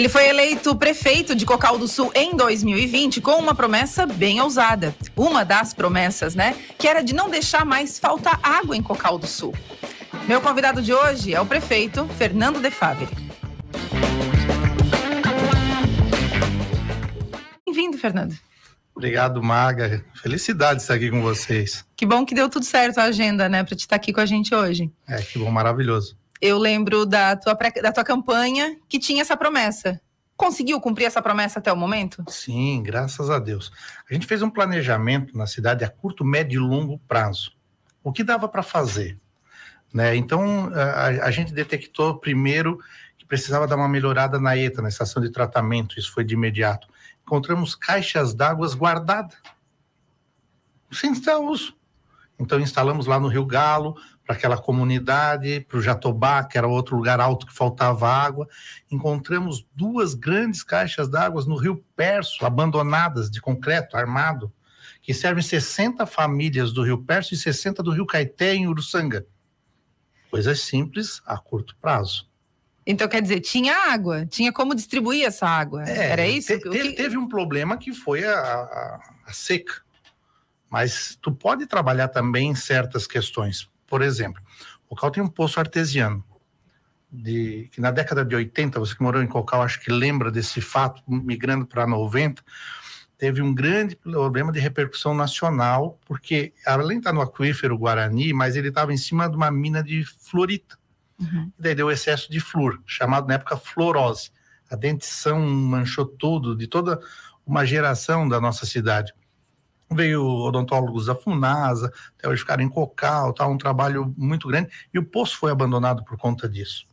Ele foi eleito prefeito de Cocal do Sul em 2020 com uma promessa bem ousada. Uma das promessas, né? Que era de não deixar mais faltar água em Cocal do Sul. Meu convidado de hoje é o prefeito Fernando De Favre. Bem-vindo, Fernando. Obrigado, Maga. Felicidade de estar aqui com vocês. Que bom que deu tudo certo a agenda, né, para te estar aqui com a gente hoje. É, que bom, maravilhoso eu lembro da tua, da tua campanha que tinha essa promessa. Conseguiu cumprir essa promessa até o momento? Sim, graças a Deus. A gente fez um planejamento na cidade a curto, médio e longo prazo. O que dava para fazer? Né? Então, a, a, gente detectou primeiro que precisava dar uma melhorada na ETA, na estação de tratamento, isso foi de imediato. Encontramos caixas d'água guardadas, sem estar uso. Então, instalamos lá no Rio Galo, para aquela comunidade, para o Jatobá, que era outro lugar alto que faltava água. Encontramos duas grandes caixas d'água no Rio Perso, abandonadas, de concreto, armado, que servem 60 famílias do Rio Perso e 60 do Rio Caeté, em Uruçanga. Coisas simples, a curto prazo. Então, quer dizer, tinha água, tinha como distribuir essa água. É, Era isso? Te, te, teve um problema que foi a, a, a, seca. Mas tu pode trabalhar também certas questões. Por exemplo, o Cal tem um poço artesiano, de, que na década de 80, você que morou em Cocal, acho que lembra desse fato, migrando para 90, teve um grande problema de repercussão nacional, porque além de estar tá no aquífero Guarani, mas ele estava em cima de uma mina de fluorita. Uhum. E daí deu excesso de flúor, chamado na época fluorose. A dentição manchou tudo, de toda uma geração da nossa cidade veio odontólogos da Funasa, até hoje ficaram em Cocal, tal, tá um trabalho muito grande, e o poço foi abandonado por conta disso.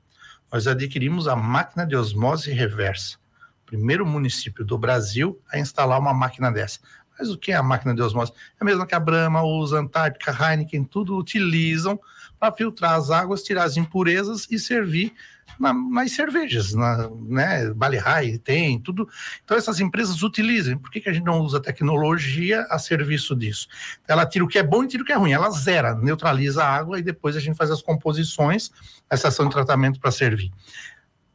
Nós adquirimos a máquina de osmose reversa, primeiro município do Brasil a instalar uma máquina dessa. Mas o que é a máquina de osmose? É a mesma que a Brahma usa, Antártica, Heineken, tudo utilizam para filtrar as águas, tirar as impurezas e servir na, nas cervejas, na, né? Balihai tem, tudo. Então essas empresas utilizem. Por que, que a gente não usa tecnologia a serviço disso? Ela tira o que é bom e tira o que é ruim. Ela zera, neutraliza a água e depois a gente faz as composições, a estação de tratamento para servir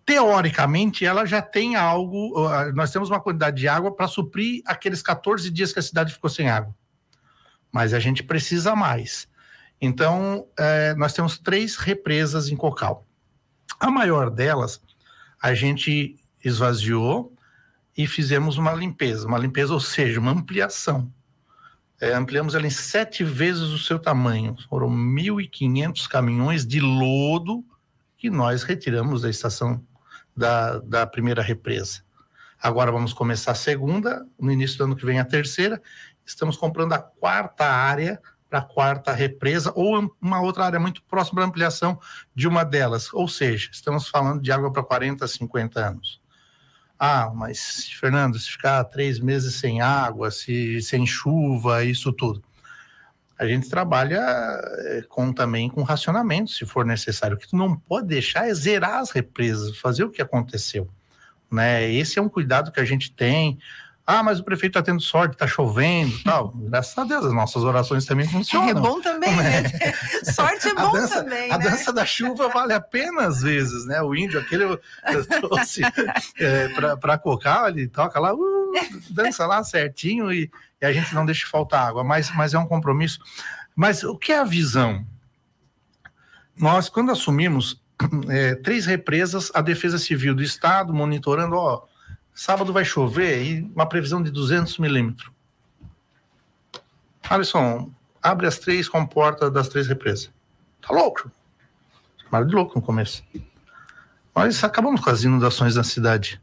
teoricamente, ela já tem algo. Nós temos uma quantidade de água para suprir aqueles 14 dias que a cidade ficou sem água. Mas a gente precisa mais. Então, é, nós temos três represas em Cocal. A maior delas, a gente esvaziou e fizemos uma limpeza, uma limpeza, ou seja, uma ampliação. É, ampliamos ela em sete vezes o seu tamanho. Foram 1.500 caminhões de lodo que nós retiramos da estação da, da primeira represa. Agora vamos começar a segunda, no início do ano que vem a terceira. Estamos comprando a quarta área para a quarta represa ou uma outra área muito próxima para ampliação de uma delas. Ou seja, estamos falando de água para 40, 50 anos. Ah, mas, Fernando, se ficar três meses sem água, se sem chuva, isso tudo. A gente trabalha eh, com também com racionamento, se for necessário. O que tu não pode deixar é zerar as represas, fazer o que aconteceu. Né? Esse é um cuidado que a gente tem. Ah, mas o prefeito está tendo sorte, está chovendo tal. Graças a Deus, as nossas orações também funcionam. É bom também, é? né? sorte é bom dança, também. Né? A dança da chuva vale a pena às vezes, né? O índio, aquele eu, trouxe é, para cocar, ele toca lá, uh, dança lá certinho e, e, a gente não deixa faltar água, mas, mas é um compromisso. Mas o que é a visão? Nós, quando assumimos é, três represas, a Defesa Civil do Estado monitorando, ó Sábado vai chover e uma previsão de 200 milímetros. Alisson, abre as três comportas das três represas. Tá louco? Chamaram de louco no começo. Nós acabamos com as inundações na cidade.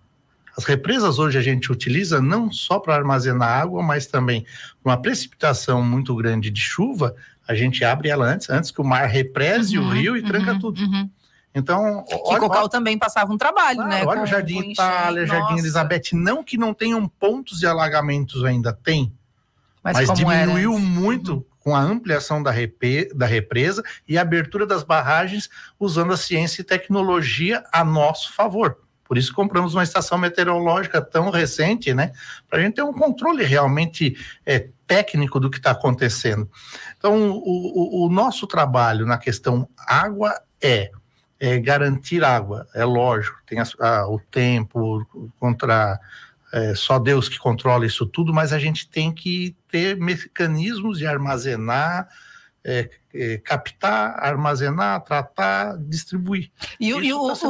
As represas hoje a gente utiliza não só para armazenar água, mas também uma precipitação muito grande de chuva, a gente abre ela antes, antes que o mar represe uhum, o rio e uhum, tranca tudo. Uhum. Então, que olha, Cocal olha, também passava um trabalho, né? Olha o Jardim Itália, Jardim Elizabeth, não que não tenham pontos de alagamentos ainda, tem. Mas, mas diminuiu era? muito uhum. com a ampliação da, da represa e a abertura das barragens usando a ciência e tecnologia a nosso favor. Por isso compramos uma estação meteorológica tão recente, né? Para a gente ter um controle realmente é, técnico do que está acontecendo. Então, o, o, o nosso trabalho na questão água é é, garantir água. É lógico, tem a, a, ah, o tempo contra é, só Deus que controla isso tudo, mas a gente tem que ter mecanismos de armazenar, é, é, captar, armazenar, tratar, distribuir. E, e o, tá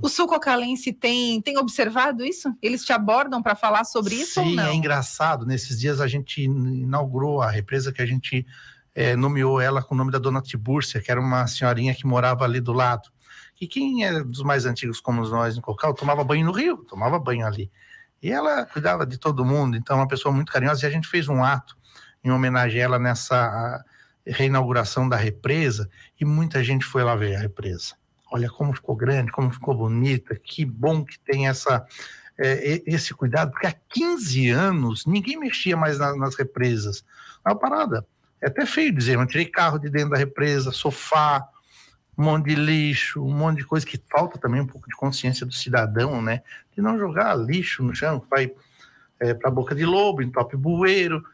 o sul-cocalense tem, tem observado isso? Eles te abordam para falar sobre Sim, isso? Sim, é engraçado. Nesses dias a gente inaugurou a represa que a gente é, nomeou ela com o nome da dona Tibúrcia, que era uma senhorinha que morava ali do lado que quem é dos mais antigos como nós em Cocal tomava banho no rio, tomava banho ali. E ela cuidava de todo mundo, então é uma pessoa muito carinhosa. E a gente fez um ato em homenagem a ela nessa reinauguração da represa e muita gente foi lá ver a represa. Olha como ficou grande, como ficou bonita, que bom que tem essa é, esse cuidado, porque há 15 anos ninguém mexia mais na, nas represas. É uma parada. É até feio dizer, eu tirei carro de dentro da represa, sofá, um monte de lixo, um monte de coisa que falta também um pouco de consciência do cidadão, né? De não jogar lixo no chão, vai é, para boca de lobo, entope bueiro.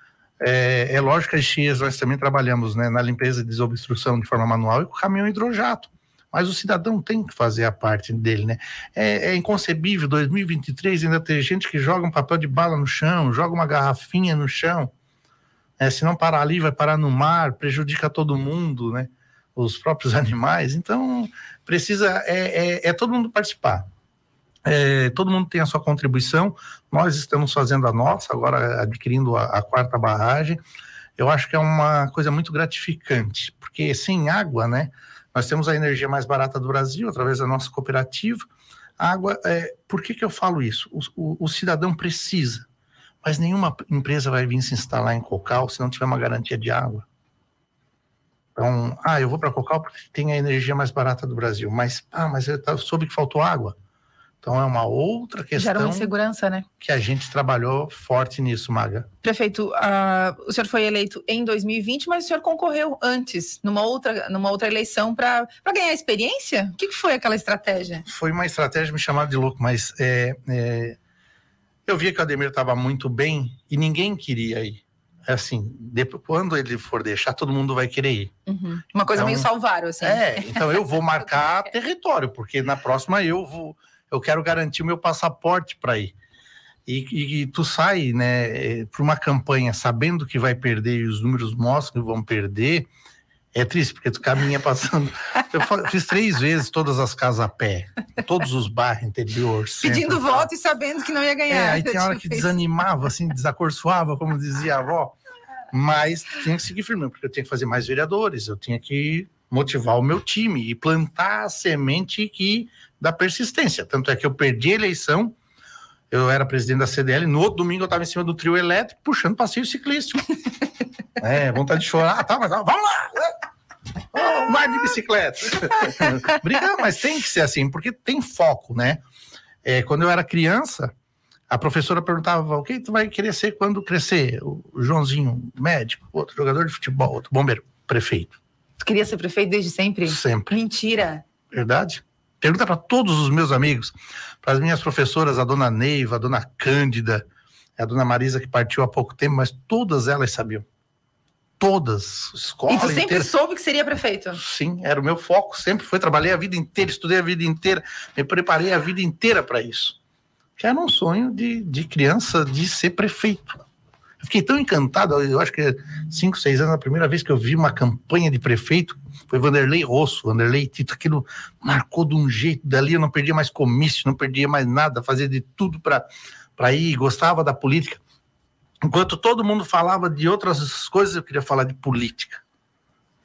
É, é lógico que as chias nós também trabalhamos né, na limpeza e desobstrução de forma manual e com caminhão hidrojato. Mas o cidadão tem que fazer a parte dele, né? É, é inconcebível, 2023 ainda tem gente que joga um papel de bala no chão, joga uma garrafinha no chão. É, se não parar ali, vai parar no mar, prejudica todo mundo, né? os próprios animais. Então, precisa é, é, é todo mundo participar. É, todo mundo tem a sua contribuição. Nós estamos fazendo a nossa, agora adquirindo a, a, quarta barragem. Eu acho que é uma coisa muito gratificante, porque sem água, né? Nós temos a energia mais barata do Brasil através da nossa cooperativa. água, é, por que, que eu falo isso? o, o, o cidadão precisa mas nenhuma empresa vai vir se instalar em Cocal se não tiver uma garantia de água. Então, ah, eu vou para Cocal porque tem a energia mais barata do Brasil, mas ah, mas eu soube que faltou água. Então é uma outra questão. Gera uma insegurança, né? Que a gente trabalhou forte nisso, Maga. Prefeito, uh, o senhor foi eleito em 2020, mas o senhor concorreu antes, numa outra, numa outra eleição, para ganhar experiência? O que, que, foi aquela estratégia? Foi uma estratégia, me chamaram de louco, mas é, é, eu via que o Ademir estava muito bem e ninguém queria ir é assim, depois, quando ele for deixar, todo mundo vai querer ir. Uhum. Uma coisa então, meio salvar, assim. É, então eu vou marcar é. território, porque na próxima eu vou, eu quero garantir o meu passaporte para ir. E, e, e, tu sai, né, é, para uma campanha sabendo que vai perder e os números mostram que vão perder, é triste, porque tu caminha passando. Eu fiz três vezes todas as casas a pé, todos os bairros interiores Pedindo volta e sabendo que não ia ganhar. É, aí tem hora que desanimava, assim, desacorçoava, como dizia a avó. Mas tinha que seguir firme, porque eu tinha que fazer mais vereadores, eu tinha que motivar o meu time e plantar a semente que da persistência. Tanto é que eu perdi a eleição, eu era presidente da CDL, no outro domingo eu estava em cima do trio elétrico, puxando passeio ciclístico. é, vontade de chorar, tá, mas vamos lá! Né? mais de bicicleta. Brigar, mas tem que ser assim, porque tem foco, né? É, quando eu era criança, a professora perguntava: o que tu vai querer ser quando crescer? O Joãozinho, médico, outro jogador de futebol, outro bombeiro, prefeito. Tu queria ser prefeito desde sempre? Sempre. Mentira. Verdade? Pergunta para todos os meus amigos, para as minhas professoras, a dona Neiva, a dona Cândida, a dona Marisa, que partiu há pouco tempo, mas todas elas sabiam. Todas. Escola e tu sempre inteira. soube que seria prefeito? Sim, era o meu foco, sempre foi. Trabalhei a vida inteira, estudei a vida inteira, me preparei a vida inteira para isso que era um sonho de, de criança de ser prefeito. Eu fiquei tão encantado, eu acho que cinco, seis anos, a primeira vez que eu vi uma campanha de prefeito foi Vanderlei Rosso, Vanderlei Tito, aquilo marcou de um jeito, dali eu não perdia mais comício, não perdia mais nada, fazia de tudo para ir, gostava da política. Enquanto todo mundo falava de outras coisas, eu queria falar de política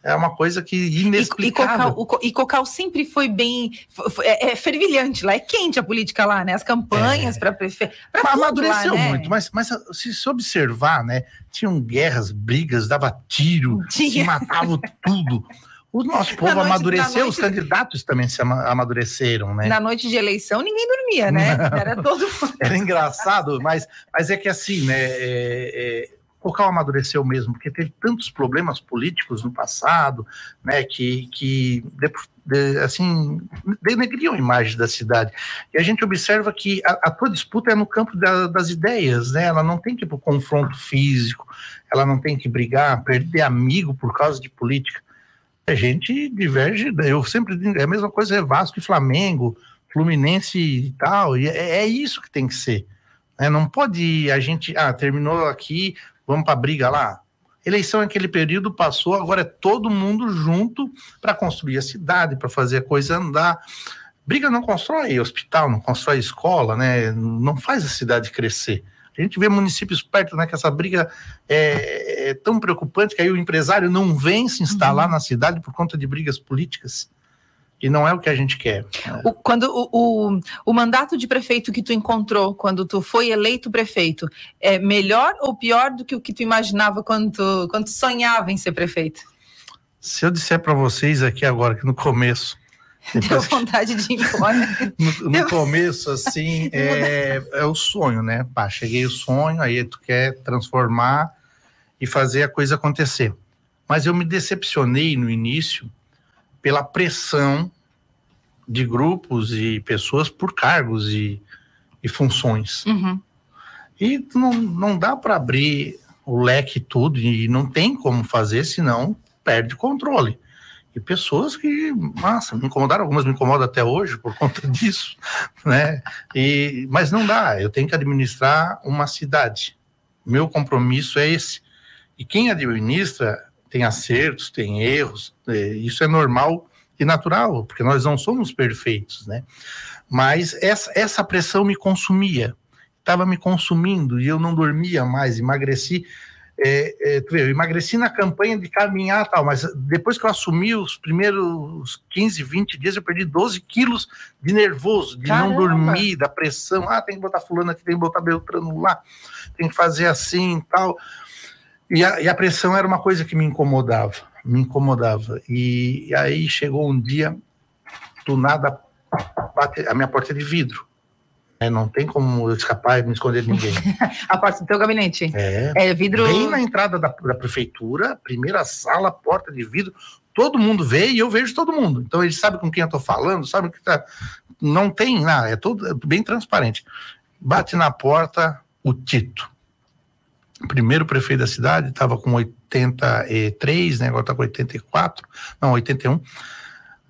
é uma coisa que inexplicável. E, e, Cocal, o, e Cocal sempre foi bem é, é, fervilhante lá, é quente a política lá, né? As campanhas é. para prefeito. Amadureceu lá, né? muito, mas, mas se, se observar, né? Tinham guerras, brigas, dava tiro, Tinha. se matava tudo. O nosso povo noite, amadureceu, noite, os candidatos também se amadureceram, né? Na noite de eleição ninguém dormia, né? Não. Era todo Era engraçado, mas, mas é que assim, né? É, é, Porcal amadureceu mesmo, porque teve tantos problemas políticos no passado, né, que, que de, de, assim, denegriam a imagem da cidade. E a gente observa que a, a tua disputa é no campo da, das ideias, né, ela não tem que ir para confronto físico, ela não tem que brigar, perder amigo por causa de política. A gente diverge, né? eu sempre digo, é a mesma coisa é Vasco e Flamengo, Fluminense e tal, e é, é isso que tem que ser. É, não pode a gente, ah, terminou aqui, vamos para a briga lá. Eleição naquele é período passou, agora é todo mundo junto para construir a cidade, para fazer a coisa andar. Briga não constrói hospital, não constrói escola, né? não faz a cidade crescer. A gente vê municípios perto, né, que essa briga é, é tão preocupante que aí o empresário não vem se instalar uhum. na cidade por conta de brigas políticas e não é o que a gente quer. O, quando o, o, o, mandato de prefeito que tu encontrou quando tu foi eleito prefeito é melhor ou pior do que o que tu imaginava quando tu, quando tu sonhava em ser prefeito? Se eu disser para vocês aqui agora que no começo Deu vontade de ir embora. no, no começo, assim, é, é o sonho, né? Pá, cheguei o sonho, aí tu quer transformar e fazer a coisa acontecer. Mas eu me decepcionei no início, pela pressão de grupos e pessoas por cargos e, e funções. Uhum. E não, não dá para abrir o leque tudo, e não tem como fazer, senão perde controle. E pessoas que, massa, me incomodaram, algumas me incomodam até hoje por conta disso, né? E, mas não dá, eu tenho que administrar uma cidade. Meu compromisso é esse. E quem administra tem acertos, tem erros, é, isso é normal e natural, porque nós não somos perfeitos, né? Mas essa, essa pressão me consumia, estava me consumindo e eu não dormia mais, emagreci. É, é, vê, eu emagreci na campanha de caminhar tal, mas depois que eu assumi os primeiros 15, 20 dias, eu perdi 12 quilos de nervoso, de Caramba. não dormir, da pressão. Ah, tem que botar fulano aqui, tem que botar Beltrano lá, tem que fazer assim e tal. E a, e a, pressão era uma coisa que me incomodava, me incomodava. E, e aí chegou um dia, do nada, bate a minha porta é de vidro. É, não tem como escapar e me esconder de ninguém. a porta do teu gabinete. É, é vidro. Bem na entrada da, da, prefeitura, primeira sala, porta de vidro. Todo mundo vê e eu vejo todo mundo. Então ele sabe com quem eu estou falando, sabe que tá. Não tem nada, é tudo é bem transparente. Bate na porta o Tito primeiro prefeito da cidade, estava com 83, né, agora está com 84, não, 81,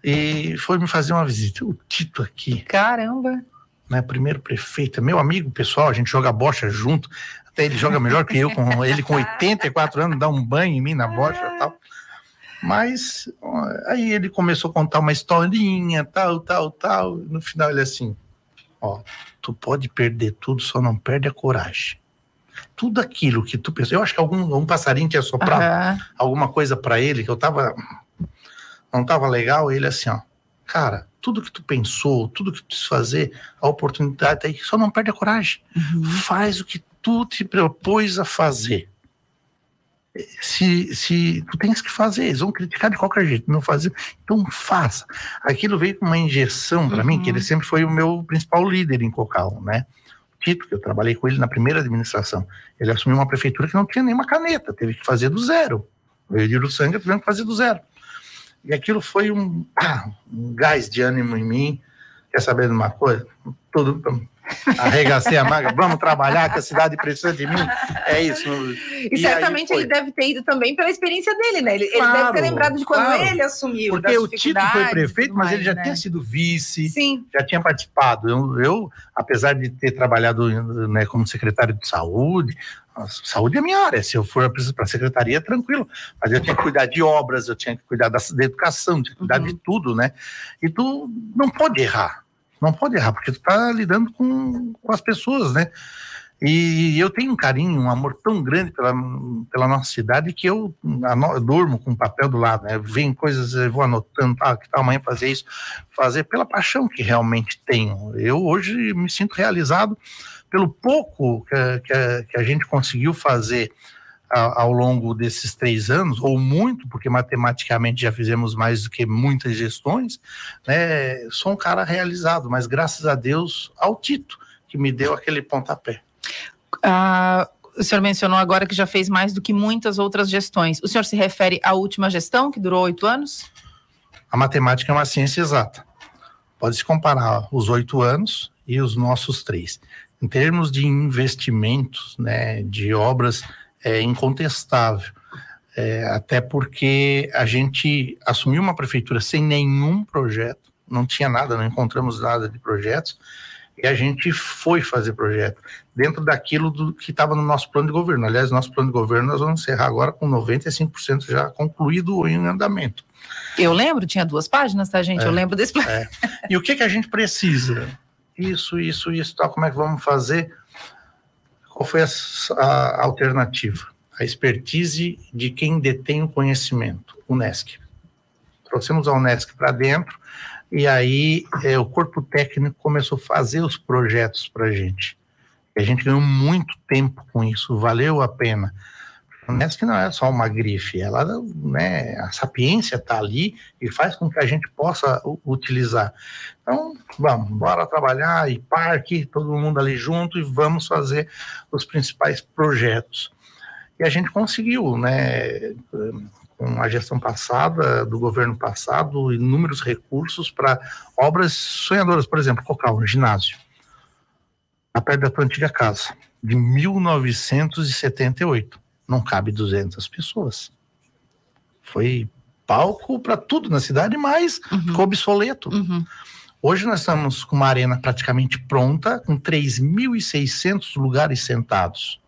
e foi me fazer uma visita. O Tito aqui. Caramba! Né, primeiro prefeito, é meu amigo pessoal, a gente joga bocha junto, até ele joga melhor que eu, com ele com 84 anos, dá um banho em mim na bocha e tal. Mas aí ele começou a contar uma historinha, tal, tal, tal. No final ele é assim, ó, tu pode perder tudo, só não perde a coragem tudo aquilo que tu pensou. Eu acho que algum, um passarinho tinha soprado uhum. alguma coisa para ele que eu tava. Não tava legal. Ele assim, ó. Cara, tudo que tu pensou, tudo que tu quis fazer, a oportunidade tá aí. Só não perde a coragem. Uhum. Faz o que tu te propôs a fazer. Se, se tu tens que fazer, eles vão criticar de qualquer jeito, não fazer, então faça. Aquilo veio com uma injeção para uhum. mim, que ele uhum. sempre foi o meu principal líder em Cocal, né? Tito, que eu trabalhei com ele na primeira administração, ele assumiu uma prefeitura que não tinha nenhuma caneta, teve que fazer do zero. Veio do sangue, tivemos que fazer do zero. E aquilo foi um, ah, um gás de ânimo em mim. Quer saber de uma coisa? Tudo, Arregacei a maga, vamos trabalhar, que a cidade precisa de mim. É isso. E, e certamente ele deve ter ido também pela experiência dele, né? Ele, claro, ele deve ter lembrado de quando claro. ele assumiu. Porque o Tito foi prefeito, mas mais, ele já né? tinha sido vice, Sim. já tinha participado. Eu, eu, apesar de ter trabalhado né, como secretário de saúde, saúde é minha área. Se eu for para a secretaria, tranquilo. Mas eu tinha que cuidar de obras, eu tinha que cuidar da, da educação, tinha que cuidar uhum. de tudo, né? E tu não pode errar. Não pode errar, porque tu tá lidando com, com as pessoas, né? E eu tenho um carinho, um amor tão grande pela, pela nossa cidade que eu, eu durmo com o papel do lado, né? Vem coisas, eu vou anotando, ah, que tal amanhã fazer isso, fazer pela paixão que realmente tenho. Eu hoje me sinto realizado pelo pouco que, que, que a gente conseguiu fazer ao longo desses três anos, ou muito, porque matematicamente já fizemos mais do que muitas gestões, né, sou um cara realizado, mas graças a Deus ao Tito, que me deu aquele pontapé. Ah, o senhor mencionou agora que já fez mais do que muitas outras gestões. O senhor se refere à última gestão, que durou oito anos? A matemática é uma ciência exata. Pode-se comparar os oito anos e os nossos três. Em termos de investimentos, né, de obras é incontestável. É, até porque a gente assumiu uma prefeitura sem nenhum projeto, não tinha nada, não encontramos nada de projetos, e a gente foi fazer projeto dentro daquilo do, que estava no nosso plano de governo. Aliás, nosso plano de governo nós vamos encerrar agora com 95% já concluído ou em andamento. Eu lembro, tinha duas páginas, tá, gente? É, Eu lembro desse plano. É. E o que, que a gente precisa? Isso, isso, isso, tal, como é que vamos fazer? Qual foi a, a alternativa? A expertise de quem detém o conhecimento, UNESCO. Trouxemos a UNESCO para dentro e aí é, o corpo técnico começou a fazer os projetos para a gente. a gente ganhou muito tempo com isso, valeu a pena a uhum. não é só uma grife, ela, né, a sapiência está ali e faz com que a gente possa utilizar. Então, vamos, bora trabalhar e parque, todo mundo ali junto e vamos fazer os principais projetos. E a gente conseguiu, né, com a gestão passada, do governo passado, inúmeros recursos para obras sonhadoras, por exemplo, Cocal, um ginásio, a perto da tua antiga casa, de 1978 não cabe 200 pessoas. Foi palco para tudo na cidade, mas uhum. ficou obsoleto. Uhum. Hoje nós estamos com uma arena praticamente pronta, com 3.600 lugares sentados.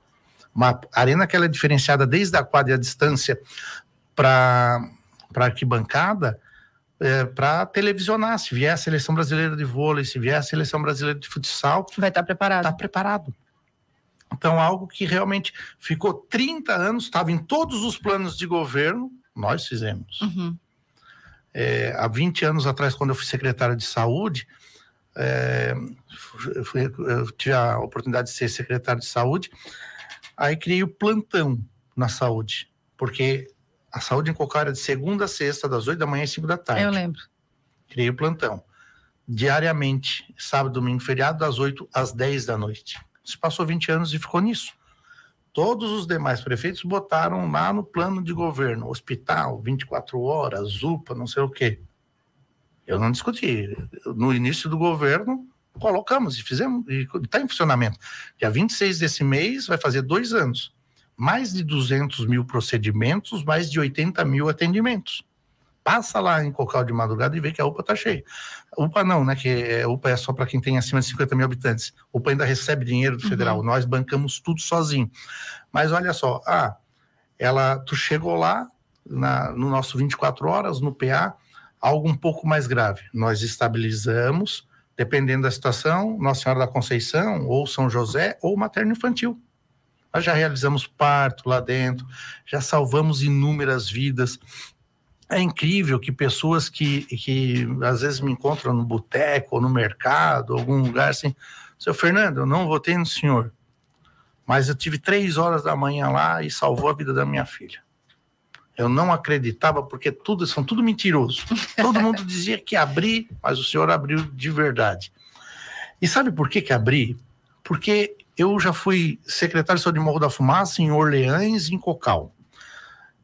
Uma arena que ela é diferenciada desde a quadra e a distância para a arquibancada, é, para televisionar. Se vier a seleção brasileira de vôlei, se vier a seleção brasileira de futsal. Vai estar tá preparado. Está preparado. Então, algo que realmente ficou 30 anos, estava em todos os planos de governo, nós fizemos. Uhum. É, há 20 anos atrás, quando eu fui secretário de saúde, é, eu, fui, eu tive a oportunidade de ser secretário de saúde, aí criei o plantão na saúde, porque a saúde em Cocó era de segunda a sexta, das 8 da manhã às 5 da tarde. Eu lembro. Criei o plantão. Diariamente, sábado, domingo, feriado, das 8 às 10 da noite. Se passou 20 anos e ficou nisso. Todos os demais prefeitos botaram lá no plano de governo, hospital, 24 horas, UPA, não sei o quê. Eu não discuti. No início do governo, colocamos e fizemos, e está em funcionamento. Dia 26 desse mês vai fazer dois anos. Mais de 200 mil procedimentos, mais de 80 mil atendimentos passa lá em Cocal de madrugada e vê que a UPA está cheia. UPA não, né? Que é, UPA é só para quem tem acima de 50 mil habitantes. UPA ainda recebe dinheiro do uhum. federal. Nós bancamos tudo sozinho. Mas olha só, ah, ela, tu chegou lá na, no nosso 24 horas, no PA, algo um pouco mais grave. Nós estabilizamos, dependendo da situação, Nossa Senhora da Conceição, ou São José, ou materno infantil. Nós já realizamos parto lá dentro, já salvamos inúmeras vidas é incrível que pessoas que, que às vezes me encontram no boteco ou no mercado, algum lugar assim, seu Fernando, eu não votei no senhor, mas eu tive três horas da manhã lá e salvou a vida da minha filha. Eu não acreditava porque tudo são tudo mentiroso. Todo mundo dizia que abri, mas o senhor abriu de verdade. E sabe por que que abri? Porque eu já fui secretário de Morro da Fumaça em Orleans e em Cocal.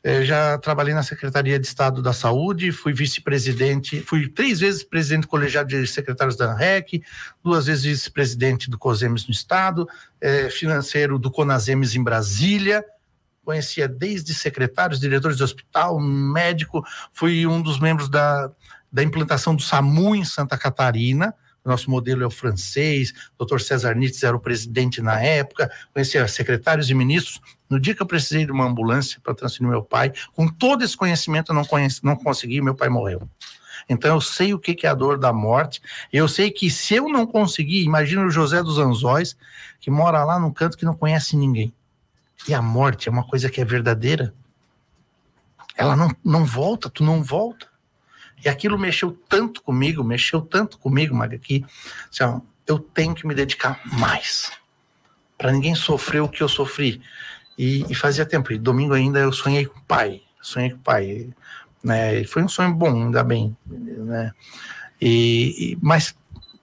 Eu já trabalhei na Secretaria de Estado da Saúde, fui vice-presidente, fui três vezes presidente colegiado de secretários da ANREC, duas vezes vice-presidente do COSEMES no Estado, é, financeiro do CONASEMES em Brasília, conhecia desde secretários, diretores de hospital, médico, fui um dos membros da, da implantação do SAMU em Santa Catarina, nosso modelo é o francês, o Dr. César Nitz era o presidente na época, conhecia secretários e ministros. No dia que eu precisei de uma ambulância para transferir meu pai, com todo esse conhecimento eu não, conheci, não consegui, meu pai morreu. Então eu sei o que, que é a dor da morte. Eu sei que se eu não conseguir, imagina o José dos Anzóis, que mora lá num canto que não conhece ninguém. E a morte é uma coisa que é verdadeira. Ela não, não volta, tu não volta. E aquilo mexeu tanto comigo, mexeu tanto comigo, Maga, que assim, ó, eu tenho que me dedicar mais para ninguém sofrer o que eu sofri. E, e, fazia tempo. E domingo ainda eu sonhei com o pai, sonhei com o pai, né? E foi um sonho bom, ainda bem, né? E, e mas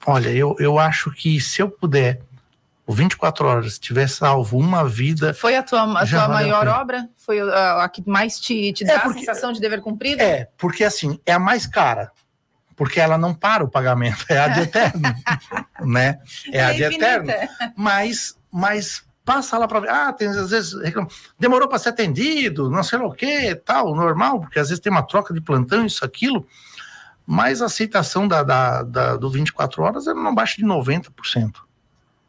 olha, eu, eu acho que se eu puder ou 24 horas tiver salvo uma vida. Foi a tua, a tua maior a obra? Foi a, a, que mais te, te dá é porque, a sensação de dever cumprido? É, porque assim, é a mais cara. Porque ela não para o pagamento, é a de eterno, né? É, a é de eterno. Mas, mas passa lá para ver. Ah, tem, às vezes reclama, demorou para ser atendido, não sei lá o que, tal, normal, porque às vezes tem uma troca de plantão, isso, aquilo. Mas a aceitação da, da, da do 24 horas não baixa de 90%.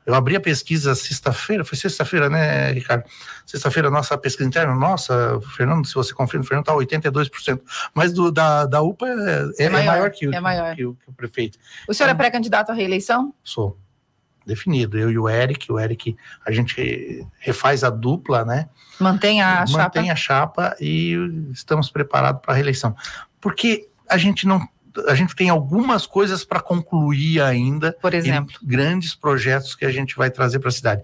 Eu abri a pesquisa sexta-feira, foi sexta-feira, né, Ricardo? Sexta-feira, nossa pesquisa interna, nossa, Fernando, se você confirma, o Fernando está 82%. Mas do, da, da UPA é, é, é, é maior, maior, que, o, é maior. Que, o, que o prefeito. O senhor é então, é pré-candidato à reeleição? Sou. Definido. Eu e o Eric, o Eric, a gente refaz a dupla, né? Mantém a Mantém chapa. Mantém a chapa e estamos preparados para a reeleição. Porque a gente não a gente tem algumas coisas para concluir ainda. Por exemplo. Grandes projetos que a gente vai trazer para a cidade.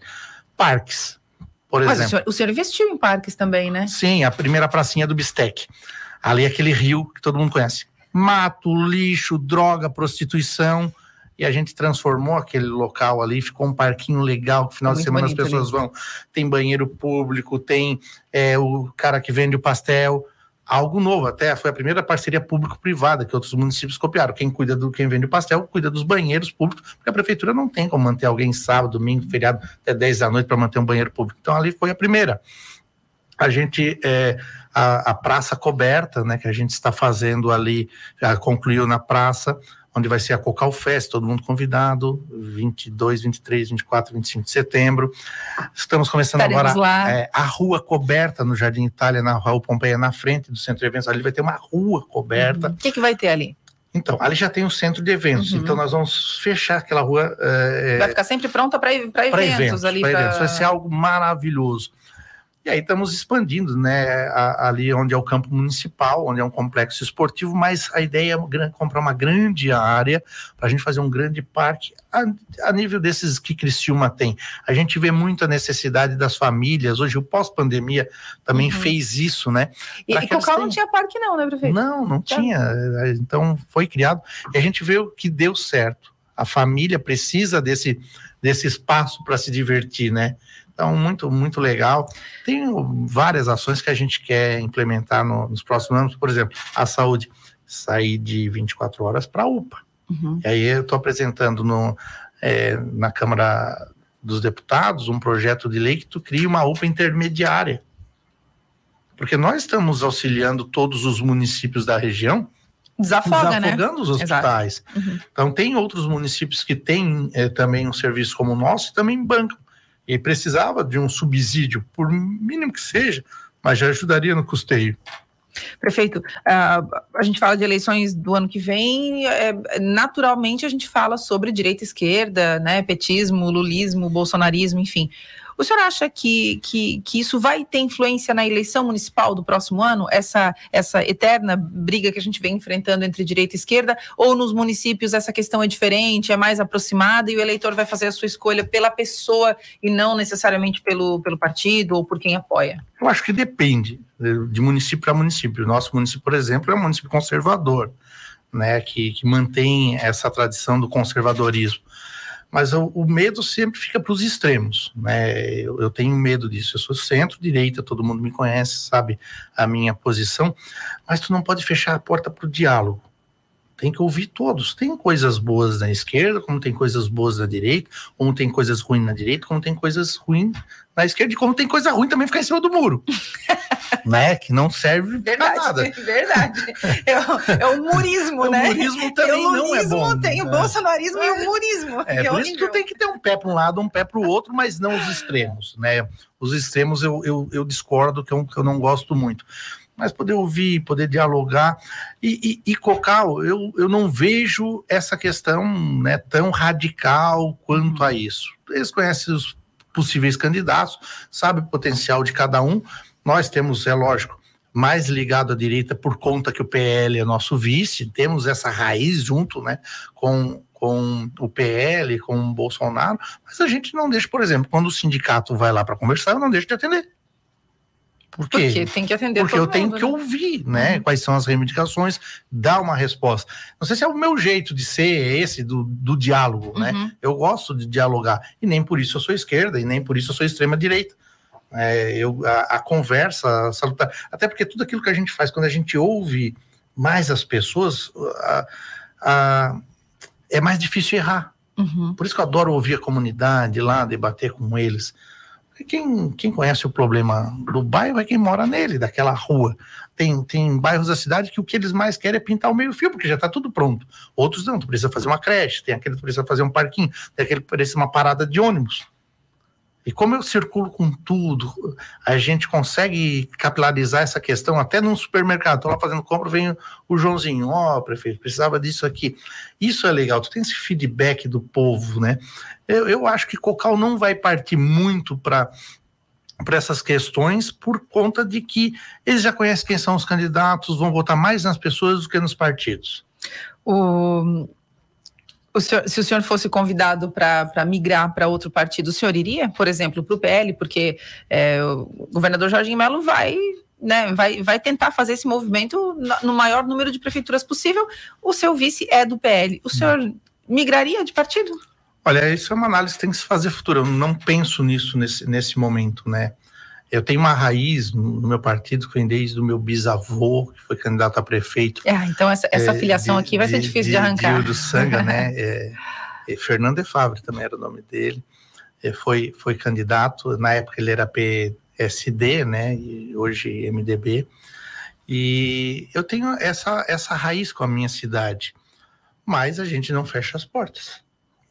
Parques, por Mas exemplo. o senhor, investiu em parques também, né? Sim, a primeira pracinha do Bistec. Ali é aquele rio que todo mundo conhece. Mato, lixo, droga, prostituição. E a gente transformou aquele local ali, ficou um parquinho legal, que final de semana bonito, as pessoas vão. Tem banheiro público, tem é, o cara que vende o pastel algo novo. Até foi a primeira parceria público-privada que outros municípios copiaram. Quem cuida do quem vende o pastel cuida dos banheiros públicos, porque a prefeitura não tem como manter alguém sábado, domingo, feriado até 10 da noite para manter um banheiro público. Então ali foi a primeira. A gente é, a, a praça coberta, né, que a gente está fazendo ali, já concluiu na praça onde vai ser a Cocal Fest, todo mundo convidado, 22, 23, 24, 25 de setembro. Estamos começando Estaremos agora é, a rua coberta no Jardim Itália, na Raul Pompeia, na frente do centro de eventos. Ali vai ter uma rua coberta. Uhum. O uhum. que, que vai ter ali? Então, ali já tem um centro de eventos, uhum. então nós vamos fechar aquela rua. É, vai ficar sempre pronta para eventos, eventos ali. pra... Eventos. Vai ser algo maravilhoso. E aí estamos expandindo, né, ali onde é o campo municipal, onde é um complexo esportivo, mas a ideia é comprar uma grande área para a gente fazer um grande parque a, a, nível desses que Criciúma tem. A gente vê muito a necessidade das famílias, hoje o pós-pandemia também uhum. fez isso, né? E, e Cocal tenham... não tinha parque não, né, prefeito? Não, não tá. tinha, é, então foi criado, e a gente vê o que deu certo. A família precisa desse, desse espaço para se divertir, né? Então, muito, muito legal. Tem várias ações que a gente quer implementar no, nos próximos anos, por exemplo, a saúde. Sair de 24 horas para a UPA. Uhum. E aí eu estou apresentando no, é, na Câmara dos Deputados um projeto de lei que tu cria uma UPA intermediária. Porque nós estamos auxiliando todos os municípios da região Desafoga, né? desafogando né? os hospitais. Uhum. Então, tem outros municípios que têm é, também um serviço como o nosso e também bancam e precisava de um subsídio, por mínimo que seja, mas já ajudaria no custeio. Prefeito, ah, a gente fala de eleições do ano que vem, é, naturalmente a gente fala sobre direita e esquerda, né, petismo, lulismo, bolsonarismo, enfim. O senhor acha que, que, que isso vai ter influência na eleição municipal do próximo ano, essa, essa eterna briga que a gente vem enfrentando entre direita e esquerda, ou nos municípios essa questão é diferente, é mais aproximada e o eleitor vai fazer a sua escolha pela pessoa e não necessariamente pelo, pelo partido ou por quem apoia? Eu acho que depende né, de município para município. O nosso município, por exemplo, é um município conservador, né, que, que mantém essa tradição do conservadorismo mas o, o medo sempre fica para os extremos, né? Eu, eu, tenho medo disso. Eu sou centro-direita, todo mundo me conhece, sabe a minha posição, mas tu não pode fechar a porta para o diálogo. Tem que ouvir todos. Tem coisas boas na esquerda, como tem coisas boas na direita, como tem coisas ruins na direita, como tem coisas ruins na esquerda, e como tem coisa ruim também ficar em cima do muro. né? Que não serve verdade, pra nada. Verdade. É, é o murismo, o né? O murismo também não é bom. Tem né? o bolsonarismo é. e o murismo. É, é, por é isso que tu tem que ter um pé para um lado, um pé para o outro, mas não os extremos, né? Os extremos eu, eu, eu discordo, que eu, que eu não gosto muito mas poder ouvir, poder dialogar. E, e, e, Cocal, eu, eu não vejo essa questão né, tão radical quanto a uhum. isso. Eles conhecem os possíveis candidatos, sabem o potencial de cada um, nós temos, é lógico, mais ligado à direita por conta que o PL é nosso vice, temos essa raiz junto né, com, com o PL, com o Bolsonaro, mas a gente não deixa, por exemplo, quando o sindicato vai lá para conversar, eu não deixo de atender. Por quê? Porque tem que atender Porque eu mundo, tenho que né? ouvir, né? Uhum. Quais são as reivindicações, dar uma resposta. Não sei se é o meu jeito de ser é esse do, do diálogo, né? uhum. né? Eu gosto de dialogar. E nem por isso eu sou esquerda, e nem por isso eu sou extrema-direita. É, eu, a, a conversa a salutar, até porque tudo aquilo que a gente faz, quando a gente ouve mais as pessoas, a, a, é mais difícil errar. Uhum. Por isso que eu adoro ouvir a comunidade lá, debater com eles. Quem, quem conhece o problema do bairro é quem mora nele, daquela rua. Tem, tem bairros da cidade que o que eles mais querem é pintar o meio-fio, porque já está tudo pronto. Outros não, tu precisa fazer uma creche, tem aquele que precisa fazer um parquinho, tem aquele que precisa uma parada de ônibus. E como eu circulo com tudo, a gente consegue capilarizar essa questão até num supermercado. Estou lá fazendo compra, vem o Joãozinho, ó, oh, prefeito, precisava disso aqui. Isso é legal, tu tem esse feedback do povo, né? Eu, eu acho que Cocal não vai partir muito para para essas questões por conta de que eles já conhecem quem são os candidatos, vão votar mais nas pessoas do que nos partidos. O, o senhor, se o senhor fosse convidado para migrar para outro partido, o senhor iria, por exemplo, para o PL? Porque é, o governador Jorginho Melo vai né, vai, vai tentar fazer esse movimento no maior número de prefeituras possível. O seu vice é do PL. O senhor migraria de partido? Olha, isso é uma análise que tem que se fazer futura. Eu não penso nisso nesse, nesse momento, né? Eu tenho uma raiz no meu partido que vem desde o meu bisavô, que foi candidato a prefeito. É, então essa, essa é, filiação é, de, aqui vai ser de, difícil de, de arrancar. De, do né? É, é, Fernando Efavre também era o nome dele. É, foi, foi candidato, na época ele era PSD, né? E hoje MDB. E eu tenho essa, essa raiz com a minha cidade. Mas a gente não fecha as portas.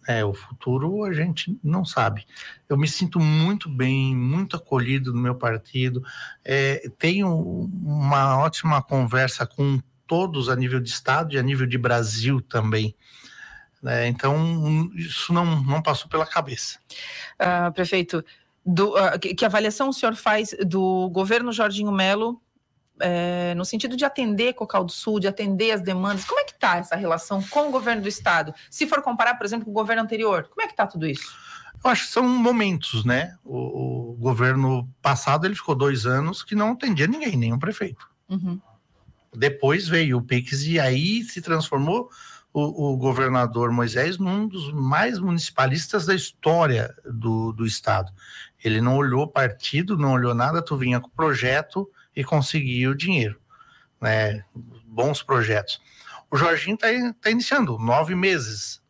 É, o futuro a gente não sabe. Eu me sinto muito bem, muito acolhido no meu partido. É, tenho uma ótima conversa com todos a nível de Estado e a nível de Brasil também. É, então, isso não, não passou pela cabeça. Ah, prefeito, do, ah, que, que avaliação o senhor faz do governo Jorginho Melo é, no sentido de atender Cocal do Sul, de atender as demandas? Como é que está essa relação com o governo do Estado? Se for comparar, por exemplo, com o governo anterior, como é que está tudo isso? Eu acho que são momentos, né? O, o, governo passado ele ficou dois anos que não atendia ninguém, nenhum prefeito. Uhum. Depois veio o Pix e aí se transformou o, o, governador Moisés num dos mais municipalistas da história do, do Estado. Ele não olhou partido, não olhou nada, tu vinha com projeto e conseguir o dinheiro. Né? Bons projetos. O Jorginho está tá iniciando nove meses.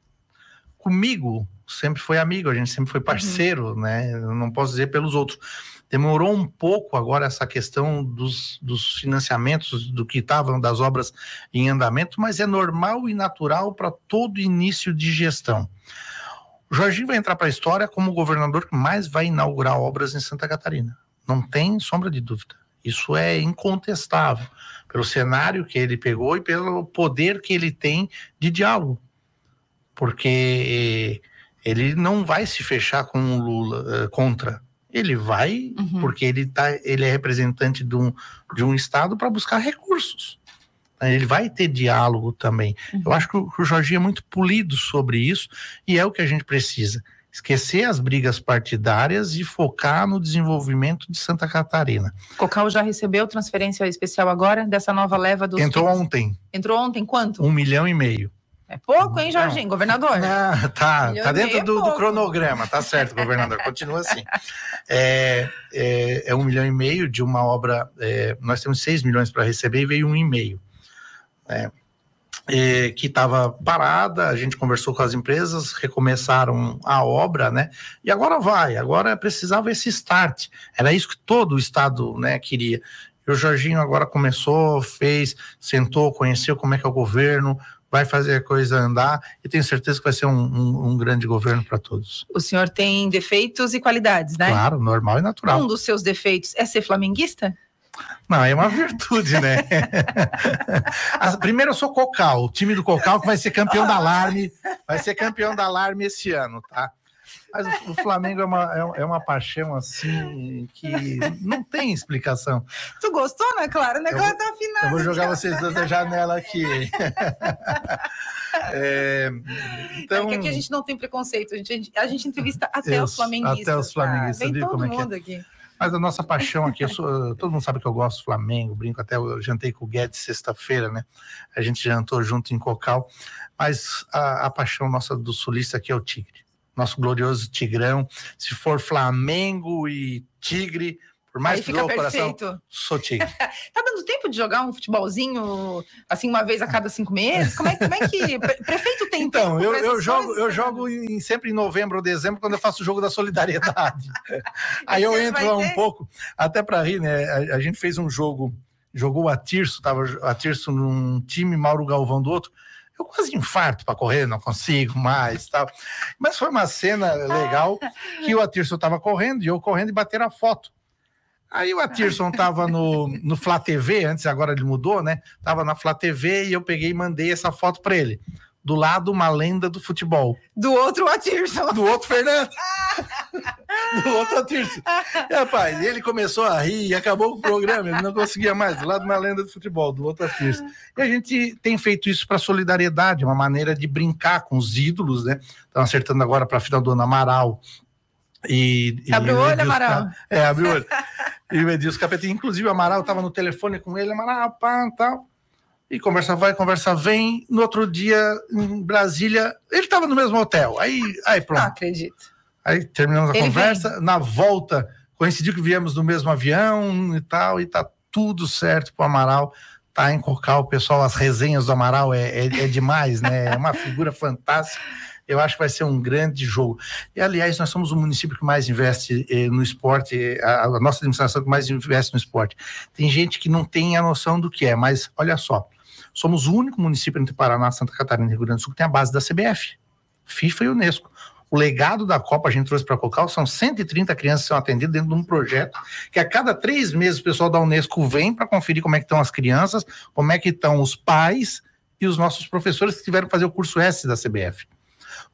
Comigo, sempre foi amigo, a gente sempre foi uhum. parceiro, uhum. né? Eu não posso dizer pelos outros. Demorou um pouco agora essa questão dos, dos financiamentos, do que estavam das obras em andamento, mas é normal e natural para todo início de gestão. O Jorginho vai entrar para a história como o governador que mais vai inaugurar obras em Santa Catarina. Não tem sombra de dúvida. Isso é incontestável, pelo cenário que ele pegou e pelo poder que ele tem de diálogo. Porque ele não vai se fechar com o Lula eh, contra. Ele vai, uhum. porque ele, tá, ele é representante de um, de um Estado para buscar recursos. Ele vai ter diálogo também. Uhum. Eu acho que o, o Jorginho é muito polido sobre isso e é o que a gente precisa esquecer as brigas partidárias e focar no desenvolvimento de Santa Catarina. Cocal já recebeu transferência especial agora dessa nova leva do. Entrou filhos. ontem. Entrou ontem quanto? Um milhão e meio. É pouco, hein, Jorginho, não. governador? Ah, tá, tá dentro do, é do, cronograma, tá certo, governador, continua assim. É, é, é, um milhão e meio de uma obra, é, nós temos seis milhões para receber e veio um e meio. É, é, que estava parada, a gente conversou com as empresas, recomeçaram a obra, né? E agora vai, agora precisava esse start. Era isso que todo o Estado né, queria. E o Jorginho agora começou, fez, sentou, conheceu como é que é o governo, vai fazer a coisa andar e tenho certeza que vai ser um, um, um grande governo para todos. O senhor tem defeitos e qualidades, né? Claro, normal e natural. Um dos seus defeitos é ser flamenguista? Não, é uma virtude, né? Ah, primeiro eu sou Cocal, o time do Cocal que vai ser campeão da alarme, vai ser campeão da alarme esse ano, tá? Mas o Flamengo é uma, é, é uma paixão assim que não tem explicação. Tu gostou, né, Clara? Né, Clara tá final. Eu vou jogar vocês dois da janela aqui. É, é, então, é aqui a gente não tem preconceito, a gente, a gente entrevista até os flamenguistas. Até os flamenguistas, tá? Vem todo é mundo é. aqui. Mas a nossa paixão aqui, sou, todo mundo sabe que eu gosto do Flamengo, brinco até, eu jantei com o Guedes sexta-feira, né? A gente jantou junto em Cocal, mas a, a paixão nossa do sulista aqui é o Tigre, nosso glorioso Tigrão. Se for Flamengo e Tigre, por mais Aí que fica perfeito. Coração, sou time. tá dando tempo de jogar um futebolzinho assim uma vez a cada cinco meses? Como é, como é que prefeito tem então, tempo? eu, eu jogo coisas? eu jogo em, sempre em novembro ou dezembro quando eu faço o jogo da solidariedade. Aí eu entro lá um pouco até para rir, né? A, a, gente fez um jogo jogou o Atirso, tava Atirso num time, Mauro Galvão do outro eu quase infarto para correr, não consigo mais, tal. Mas foi uma cena legal que o Atirso estava correndo e eu correndo e bater a foto. Aí o Atirson tava no, no Flá TV, antes agora ele mudou, né? Tava na Flá TV e eu peguei e mandei essa foto para ele. Do lado, uma lenda do futebol. Do outro Atirson. Do outro Fernando. do outro Atirson. Rapaz, ele começou a rir e acabou o programa, ele não conseguia mais. Do lado, uma lenda do futebol, do outro Atirson. E a gente tem feito isso para solidariedade, uma maneira de brincar com os ídolos, né? Estão acertando agora para a final do Ana Amaral, e, abre o olho, Amaral. É, abre o olho. e o Capeta, inclusive o Amaral estava no telefone com ele, Amaral, pá, tal. E conversa vai, conversa vem. No outro dia, em Brasília, ele estava no mesmo hotel. Aí, aí pronto. Não acredito. Aí terminamos a ele conversa. Vem. Na volta, coincidiu que viemos no mesmo avião e tal, e tá tudo certo O Amaral. Tá em Cocal, pessoal, as resenhas do Amaral é, é, é demais, né? É uma figura fantástica. Eu acho que vai ser um grande jogo. E, aliás, nós somos o município que mais investe eh, no esporte, a, a, nossa administração que mais investe no esporte. Tem gente que não tem a noção do que é, mas olha só, somos o único município entre Paraná, Santa Catarina e Rio Grande do Sul que tem a base da CBF, FIFA e Unesco. O legado da Copa a gente trouxe para Cocal, são 130 crianças que são atendidas dentro de um projeto que a cada três meses o pessoal da Unesco vem para conferir como é que estão as crianças, como é que estão os pais e os nossos professores que tiveram que fazer o curso S da CBF.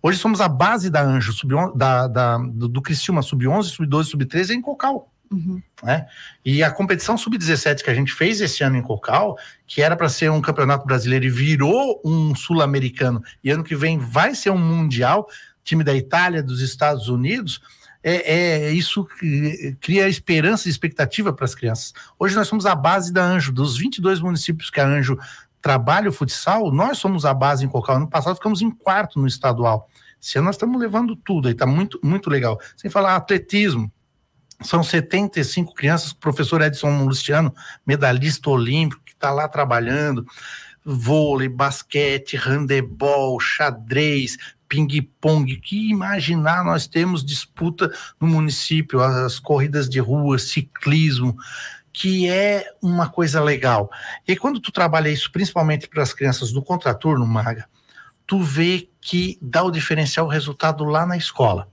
Hoje somos a base da Anjo, sub da, da, do, do Criciúma Sub-11, Sub-12, Sub-13 em Cocal. Uhum. Né? E a competição sub-17 que a gente fez esse ano em Cocal, que era para ser um campeonato brasileiro e virou um sul-americano, e ano que vem vai ser um mundial, time da Itália, dos Estados Unidos, é, é isso que cria esperança e expectativa para as crianças. Hoje nós somos a base da Anjo, dos 22 municípios que a Anjo trabalha o futsal, nós somos a base em Cocal. Ano passado ficamos em quarto no estadual. Esse ano nós estamos levando tudo, aí está muito, muito legal. Sem falar atletismo. São 75 crianças, o professor Edson Luciano, medalhista olímpico, que está lá trabalhando. Vôlei, basquete, handebol, xadrez, ping-pong, que imaginar nós temos disputa no município, as corridas de rua, ciclismo, que é uma coisa legal. E quando tu trabalha isso, principalmente para as crianças no contraturno, Maga, tu vê que dá o diferencial o resultado lá na escola.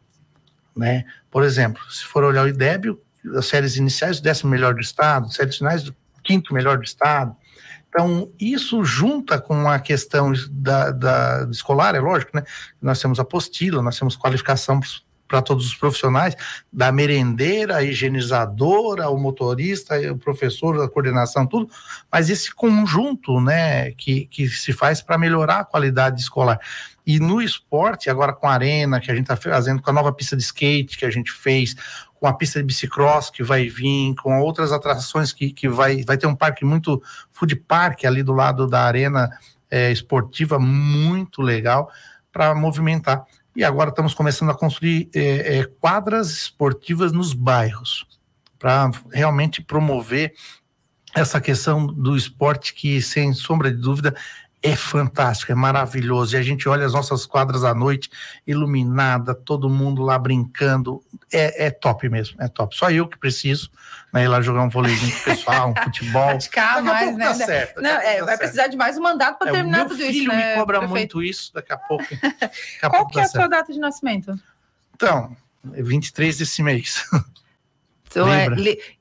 Né? Por exemplo, se for olhar o IDEB, as séries iniciais, o décimo melhor do estado, séries finais, o quinto melhor do estado. Então, isso junta com a questão da, da escolar, é lógico, né? Nós temos apostila, nós temos qualificação para os para todos os profissionais, da merendeira, a higienizadora, o motorista, o professor, a coordenação, tudo, mas esse conjunto né, que, que se faz para melhorar a qualidade escolar. E no esporte, agora com a arena que a gente está fazendo, com a nova pista de skate que a gente fez, com a pista de bicicross que vai vir, com outras atrações que, que vai, vai ter um parque muito food park ali do lado da arena é, esportiva, muito legal para movimentar e agora estamos começando a construir é, é, quadras esportivas nos bairros, para realmente promover essa questão do esporte que, sem sombra de dúvida, é fantástico, é maravilhoso. E a gente olha as nossas quadras à noite, iluminada, todo mundo lá brincando. É, é top mesmo, é top. Só eu que preciso, né? Ir lá jogar um voleibol pessoal, um futebol. Praticar mais, tá né? Tá certo, Não, é, tá vai certo. precisar de mais um mandato para é, terminar tudo isso. Meu filho me né, cobra prefeito? muito isso daqui a pouco. Daqui a Qual pouco que é tá a certo. sua data de nascimento? Então, 23 é desse mês. Então, é,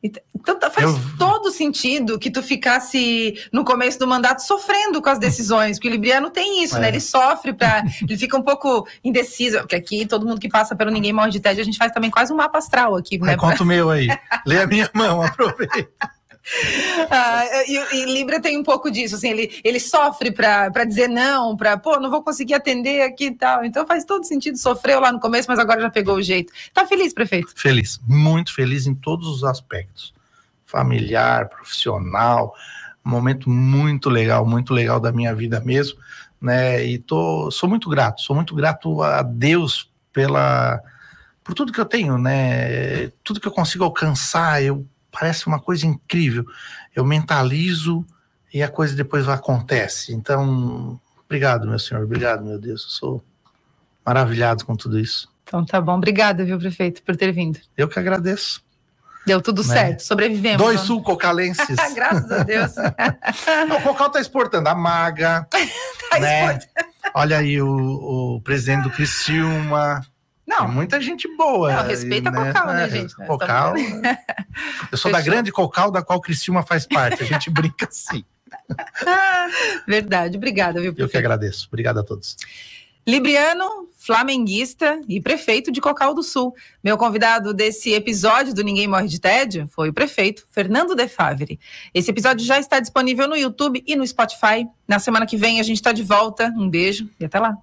então tá, faz eu... todo sentido que tu ficasse no começo do mandato sofrendo com as decisões, porque o Libriano tem isso, né? é. né? Ele sofre para ele fica um pouco indeciso, porque aqui todo mundo que passa pelo ninguém morre de tédio, a gente faz também quase um mapa astral aqui, é né? É, conta o meu aí. Lê a minha mão, aproveita. Ah, e, e, Libra tem um pouco disso, assim, ele, ele sofre para dizer não, para pô, não vou conseguir atender aqui e tal. Então faz todo sentido, sofreu lá no começo, mas agora já pegou o jeito. Tá feliz, prefeito? Feliz, muito feliz em todos os aspectos. Familiar, profissional, um momento muito legal, muito legal da minha vida mesmo, né? E tô, sou muito grato, sou muito grato a Deus pela por tudo que eu tenho, né? Tudo que eu consigo alcançar, eu parece uma coisa incrível. Eu mentalizo e a coisa depois acontece. Então, obrigado, meu senhor, obrigado, meu Deus. Eu sou maravilhado com tudo isso. Então tá bom, obrigada, viu, prefeito, por ter vindo. Eu que agradeço. Deu tudo né? certo, sobrevivemos. Dois sulcocalenses. Graças a Deus. o Cocal tá exportando a maga. tá né? exportando. Olha aí o, o presidente do Criciúma. Não. É muita gente boa. Não, respeita e, a Cocal, né, né é, gente? Cocal. Eu sou da grande Cocal, da qual Cristina faz parte. A gente brinca assim. Verdade. Obrigada, viu, Eu que agradeço. Obrigado a todos. Libriano, flamenguista e prefeito de Cocal do Sul. Meu convidado desse episódio do Ninguém Morre de Tédio foi o prefeito Fernando De Favre. Esse episódio já está disponível no YouTube e no Spotify. Na semana que vem a gente está de volta. Um beijo e até lá.